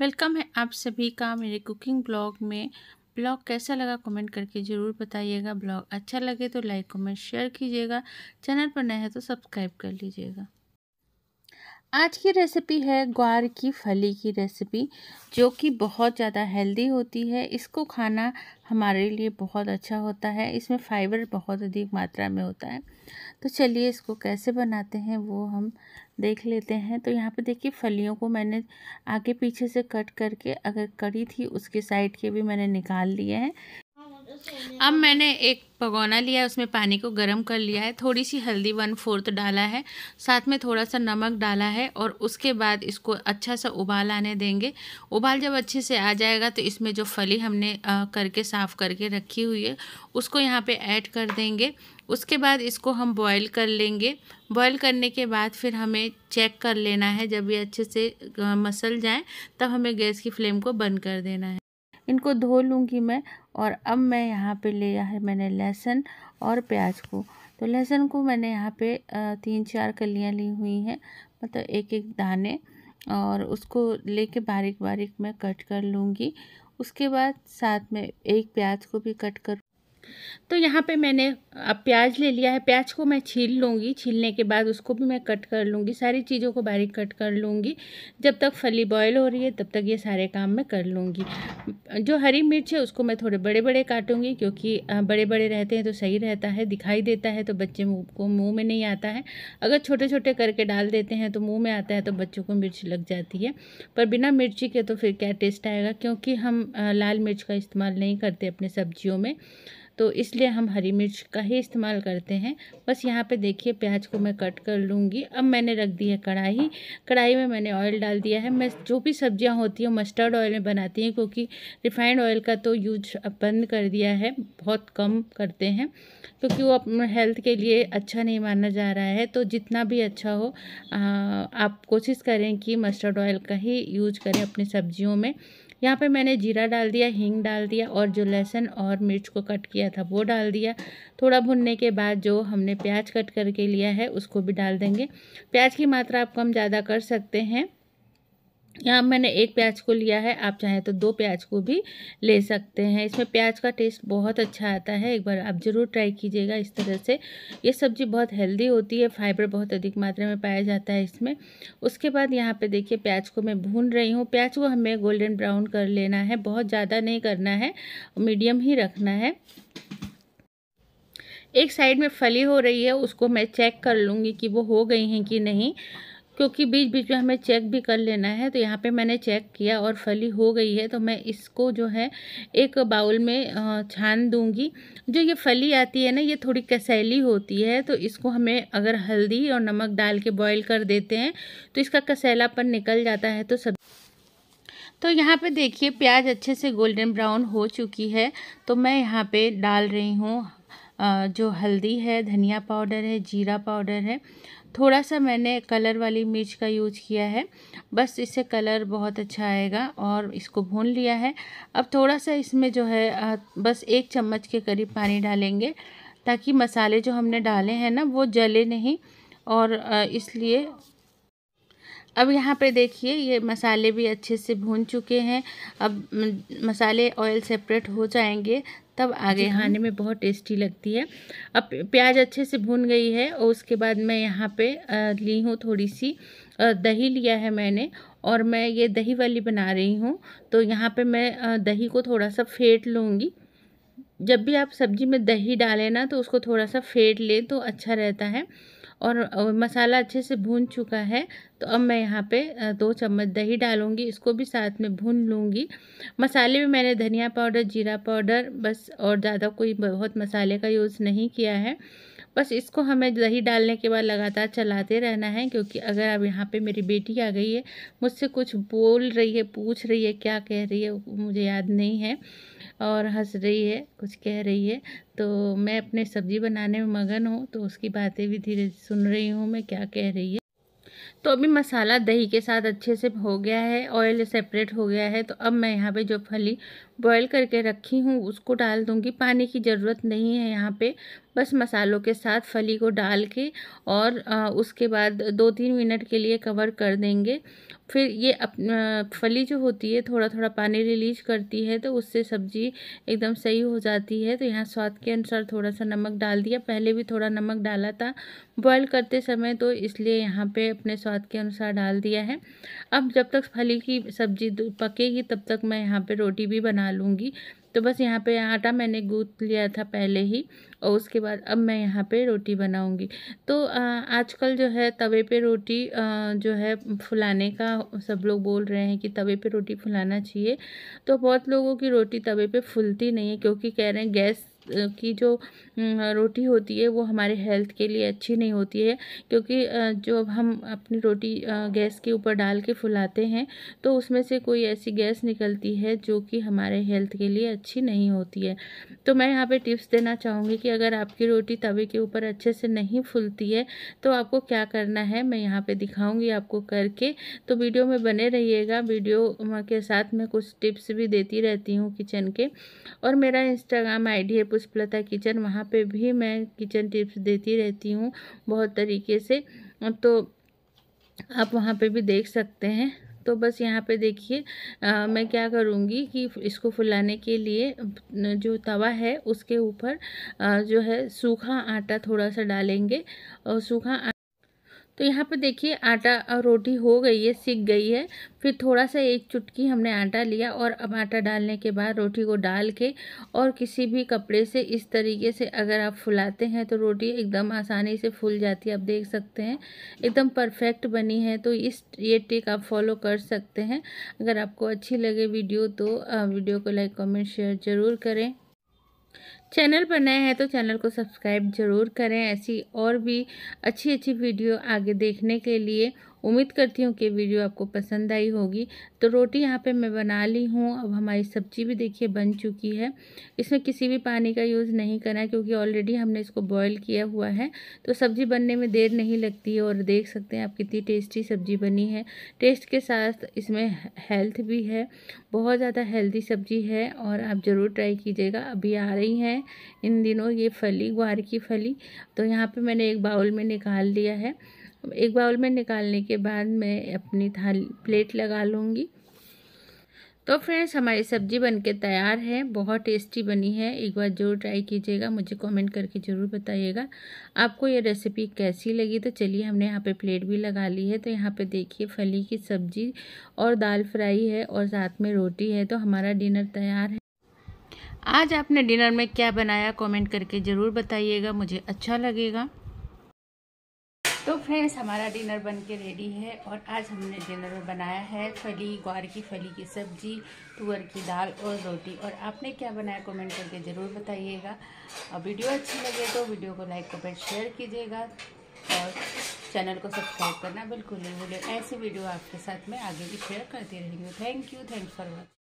Welcome है आप सभी का मेरे कुकिंग ब्लॉग में ब्लॉग कैसा लगा कमेंट करके ज़रूर बताइएगा ब्लॉग अच्छा लगे तो लाइक कमेंट शेयर कीजिएगा चैनल पर नया है तो सब्सक्राइब कर लीजिएगा आज की रेसिपी है ग्वार की फली की रेसिपी जो कि बहुत ज़्यादा हेल्दी होती है इसको खाना हमारे लिए बहुत अच्छा होता है इसमें फाइबर बहुत अधिक मात्रा में होता है तो चलिए इसको कैसे बनाते हैं वो हम देख लेते हैं तो यहाँ पे देखिए फलियों को मैंने आगे पीछे से कट करके अगर कड़ी थी उसके साइड के भी मैंने निकाल लिए हैं अब मैंने एक भगोना लिया है उसमें पानी को गर्म कर लिया है थोड़ी सी हल्दी वन फोर्थ डाला है साथ में थोड़ा सा नमक डाला है और उसके बाद इसको अच्छा सा उबाल आने देंगे उबाल जब अच्छे से आ जाएगा तो इसमें जो फली हमने करके साफ़ करके रखी हुई है उसको यहाँ पे ऐड कर देंगे उसके बाद इसको हम बॉईल कर लेंगे बॉईल करने के बाद फिर हमें चेक कर लेना है जब ये अच्छे से मसल जाए तब हमें गैस की फ्लेम को बंद कर देना है इनको धो लूँगी मैं और अब मैं यहाँ पे लिया है मैंने लहसुन और प्याज को तो लहसुन को मैंने यहाँ पे तीन चार कलियाँ ली हुई हैं मतलब एक एक दाने और उसको लेके बारीक बारीक मैं कट कर लूँगी उसके बाद साथ में एक प्याज को भी कट कर तो यहाँ पे मैंने अब प्याज ले लिया है प्याज को मैं छील लूँगी छीलने के बाद उसको भी मैं कट कर लूँगी सारी चीज़ों को बारीक कट कर लूँगी जब तक फली बॉयल हो रही है तब तक ये सारे काम मैं कर लूँगी जो हरी मिर्च है उसको मैं थोड़े बड़े बड़े काटूँगी क्योंकि बड़े बड़े रहते हैं तो सही रहता है दिखाई देता है तो बच्चे को मुँह में नहीं आता है अगर छोटे छोटे करके डाल देते हैं तो मुँह में आता है तो बच्चों को मिर्च लग जाती है पर बिना मिर्ची के तो फिर क्या टेस्ट आएगा क्योंकि हम लाल मिर्च का इस्तेमाल नहीं करते अपने सब्जियों में तो इसलिए हम हरी मिर्च का ही इस्तेमाल करते हैं बस यहाँ पे देखिए प्याज को मैं कट कर लूँगी अब मैंने रख दी है कढ़ाई कढ़ाई में मैंने ऑयल डाल दिया है मैं जो भी सब्जियाँ होती हैं मस्टर्ड ऑयल में बनाती हैं क्योंकि रिफाइंड ऑयल का तो यूज बंद कर दिया है बहुत कम करते हैं क्योंकि वो अपने हेल्थ के लिए अच्छा नहीं माना जा रहा है तो जितना भी अच्छा हो आ, आप कोशिश करें कि मस्टर्ड ऑयल का ही यूज करें अपनी सब्जियों में यहाँ पे मैंने जीरा डाल दिया हींग डाल दिया और जो लहसुन और मिर्च को कट किया था वो डाल दिया थोड़ा भुनने के बाद जो हमने प्याज कट करके लिया है उसको भी डाल देंगे प्याज की मात्रा आप कम ज़्यादा कर सकते हैं यहाँ मैंने एक प्याज को लिया है आप चाहें तो दो प्याज को भी ले सकते हैं इसमें प्याज का टेस्ट बहुत अच्छा आता है एक बार आप ज़रूर ट्राई कीजिएगा इस तरह से ये सब्ज़ी बहुत हेल्दी होती है फाइबर बहुत अधिक मात्रा में पाया जाता है इसमें उसके बाद यहाँ पे देखिए प्याज को मैं भून रही हूँ प्याज को हमें गोल्डन ब्राउन कर लेना है बहुत ज़्यादा नहीं करना है मीडियम ही रखना है एक साइड में फली हो रही है उसको मैं चेक कर लूँगी कि वो हो गई हैं कि नहीं क्योंकि बीच बीच में हमें चेक भी कर लेना है तो यहाँ पे मैंने चेक किया और फली हो गई है तो मैं इसको जो है एक बाउल में छान दूँगी जो ये फली आती है ना ये थोड़ी कसैली होती है तो इसको हमें अगर हल्दी और नमक डाल के बॉईल कर देते हैं तो इसका कसैलापन निकल जाता है तो सब तो यहाँ पे देखिए प्याज अच्छे से गोल्डन ब्राउन हो चुकी है तो मैं यहाँ पर डाल रही हूँ जो हल्दी है धनिया पाउडर है जीरा पाउडर है थोड़ा सा मैंने कलर वाली मिर्च का यूज किया है बस इससे कलर बहुत अच्छा आएगा और इसको भून लिया है अब थोड़ा सा इसमें जो है बस एक चम्मच के करीब पानी डालेंगे ताकि मसाले जो हमने डाले हैं ना वो जले नहीं और इसलिए अब यहाँ पे देखिए ये मसाले भी अच्छे से भून चुके हैं अब मसाले ऑयल सेपरेट हो जाएंगे तब आगे हाँ। खाने में बहुत टेस्टी लगती है अब प्याज अच्छे से भून गई है और उसके बाद मैं यहाँ पे ली हूँ थोड़ी सी दही लिया है मैंने और मैं ये दही वाली बना रही हूँ तो यहाँ पे मैं दही को थोड़ा सा फेंट लूँगी जब भी आप सब्ज़ी में दही डालें ना तो उसको थोड़ा सा फेंट लें तो अच्छा रहता है और मसाला अच्छे से भून चुका है तो अब मैं यहाँ पे दो चम्मच दही डालूँगी इसको भी साथ में भून लूँगी मसाले में मैंने धनिया पाउडर जीरा पाउडर बस और ज़्यादा कोई बहुत मसाले का यूज़ नहीं किया है बस इसको हमें दही डालने के बाद लगातार चलाते रहना है क्योंकि अगर अब यहाँ पे मेरी बेटी आ गई है मुझसे कुछ बोल रही है पूछ रही है क्या कह रही है मुझे याद नहीं है और हंस रही है कुछ कह रही है तो मैं अपने सब्ज़ी बनाने में मगन हूँ तो उसकी बातें भी धीरे सुन रही हूँ मैं क्या कह रही है तो अभी मसाला दही के साथ अच्छे से हो गया है ऑयल सेपरेट हो गया है तो अब मैं यहाँ पे जो फली बॉयल करके रखी हूँ उसको डाल दूँगी पानी की ज़रूरत नहीं है यहाँ पे बस मसालों के साथ फली को डाल के और उसके बाद दो तीन मिनट के लिए कवर कर देंगे फिर ये अप, फली जो होती है थोड़ा थोड़ा पानी रिलीज करती है तो उससे सब्ज़ी एकदम सही हो जाती है तो यहाँ स्वाद के अनुसार थोड़ा सा नमक डाल दिया पहले भी थोड़ा नमक डाला था बॉयल करते समय तो इसलिए यहाँ पर अपने स्वाद के अनुसार डाल दिया है अब जब तक फली की सब्ज़ी पकेगी तब तक मैं यहाँ पर रोटी भी बना बना लूँगी तो बस यहाँ पे आटा मैंने गूँथ लिया था पहले ही और उसके बाद अब मैं यहाँ पे रोटी बनाऊँगी तो आजकल जो है तवे पे रोटी जो है फुलाने का सब लोग बोल रहे हैं कि तवे पे रोटी फुलाना चाहिए तो बहुत लोगों की रोटी तवे पे फूलती नहीं है क्योंकि कह रहे हैं गैस की जो रोटी होती है वो हमारे हेल्थ के लिए अच्छी नहीं होती है क्योंकि जो हम अपनी रोटी गैस के ऊपर डाल के फुलाते हैं तो उसमें से कोई ऐसी गैस निकलती है जो कि हमारे हेल्थ के लिए अच्छी नहीं होती है तो मैं यहाँ पे टिप्स देना चाहूँगी कि अगर आपकी रोटी तवे के ऊपर अच्छे से नहीं फुलती है तो आपको क्या करना है मैं यहाँ पर दिखाऊँगी आपको करके तो वीडियो में बने रहिएगा वीडियो के साथ मैं कुछ टिप्स भी देती रहती हूँ किचन के और मेरा इंस्टाग्राम आई है पुष्पलता किचन वहाँ पे भी मैं किचन टिप्स देती रहती हूँ बहुत तरीके से तो आप वहाँ पे भी देख सकते हैं तो बस यहाँ पे देखिए मैं क्या करूँगी कि इसको फुलाने के लिए जो तवा है उसके ऊपर जो है सूखा आटा थोड़ा सा डालेंगे और सूखा तो यहाँ पे देखिए आटा और रोटी हो गई है सीख गई है फिर थोड़ा सा एक चुटकी हमने आटा लिया और अब आटा डालने के बाद रोटी को डाल के और किसी भी कपड़े से इस तरीके से अगर आप फुलाते हैं तो रोटी एकदम आसानी से फूल जाती है आप देख सकते हैं एकदम परफेक्ट बनी है तो इस ये ट्रिक आप फॉलो कर सकते हैं अगर आपको अच्छी लगे वीडियो तो वीडियो को लाइक कॉमेंट शेयर ज़रूर करें चैनल पर नए हैं तो चैनल को सब्सक्राइब ज़रूर करें ऐसी और भी अच्छी अच्छी वीडियो आगे देखने के लिए उम्मीद करती हूँ कि वीडियो आपको पसंद आई होगी तो रोटी यहाँ पे मैं बना ली हूँ अब हमारी सब्जी भी देखिए बन चुकी है इसमें किसी भी पानी का यूज़ नहीं करना क्योंकि ऑलरेडी हमने इसको बॉयल किया हुआ है तो सब्ज़ी बनने में देर नहीं लगती है और देख सकते हैं आप कितनी टेस्टी सब्ज़ी बनी है टेस्ट के साथ इसमें हेल्थ भी है बहुत ज़्यादा हेल्दी सब्ज़ी है और आप ज़रूर ट्राई कीजिएगा अभी आ रही हैं इन दिनों ये फली ग्वार की फली तो यहाँ पर मैंने एक बाउल में निकाल लिया है एक बाउल में निकालने के बाद मैं अपनी थाली प्लेट लगा लूँगी तो फ्रेंड्स हमारी सब्जी बनके तैयार है बहुत टेस्टी बनी है एक बार जरूर ट्राई कीजिएगा मुझे कमेंट करके ज़रूर बताइएगा आपको ये रेसिपी कैसी लगी तो चलिए हमने यहाँ पे प्लेट भी लगा ली है तो यहाँ पे देखिए फली की सब्जी और दाल फ्राई है और साथ में रोटी है तो हमारा डिनर तैयार है आज आपने डिनर में क्या बनाया कॉमेंट करके ज़रूर बताइएगा मुझे अच्छा लगेगा तो फ्रेंड्स हमारा डिनर बन के रेडी है और आज हमने डिनर में बनाया है फली ग्वार की फली की सब्जी तुअर की दाल और रोटी और आपने क्या बनाया कमेंट करके ज़रूर बताइएगा और वीडियो अच्छी लगे तो वीडियो को लाइक कमेंट शेयर कीजिएगा और चैनल को सब्सक्राइब करना बिल्कुल नहीं भूलें ऐसी वीडियो आपके साथ मैं आगे भी शेयर करती रहेंगी thank you thank for watching